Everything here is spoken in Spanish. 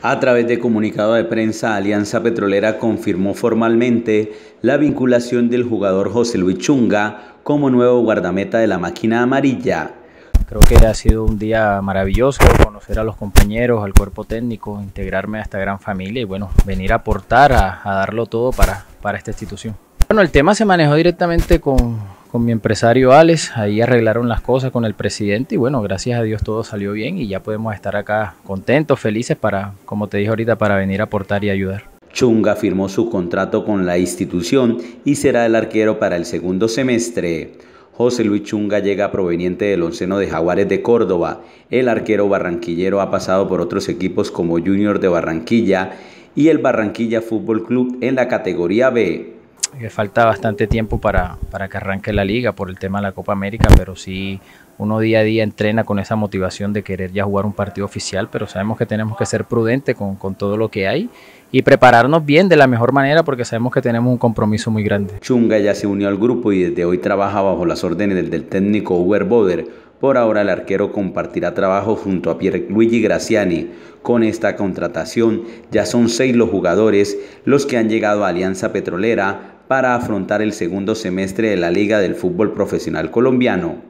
A través de comunicado de prensa, Alianza Petrolera confirmó formalmente la vinculación del jugador José Luis Chunga como nuevo guardameta de la máquina amarilla. Creo que ha sido un día maravilloso conocer a los compañeros, al cuerpo técnico, integrarme a esta gran familia y bueno, venir a aportar, a, darlo todo para, para esta institución. Bueno, el tema se manejó directamente con, mi empresario Alex, ahí arreglaron las cosas con el presidente y bueno, gracias a Dios todo salió bien y ya podemos estar acá contentos, felices para, como te dije ahorita, para venir a aportar y ayudar. Chunga firmó su contrato con la institución y será el arquero para el segundo semestre. José Luis Chunga llega proveniente del onceno de Jaguares de Córdoba. El arquero barranquillero ha pasado por otros equipos como Junior de Barranquilla y el Barranquilla Fútbol Club en la categoría B. Eh, falta bastante tiempo para, para, que arranque la liga por el tema de la Copa América, pero sí uno día a día entrena con esa motivación de querer ya jugar un partido oficial, pero sabemos que tenemos que ser prudentes con, todo lo que hay y prepararnos bien de la mejor manera porque sabemos que tenemos un compromiso muy grande. Chunga ya se unió al grupo y desde hoy trabaja bajo las órdenes del, técnico Uber Boder. Por ahora el arquero compartirá trabajo junto a Luigi Graciani. Con esta contratación ya son seis los jugadores los que han llegado a Alianza Petrolera para afrontar el segundo semestre de la Liga del Fútbol Profesional Colombiano.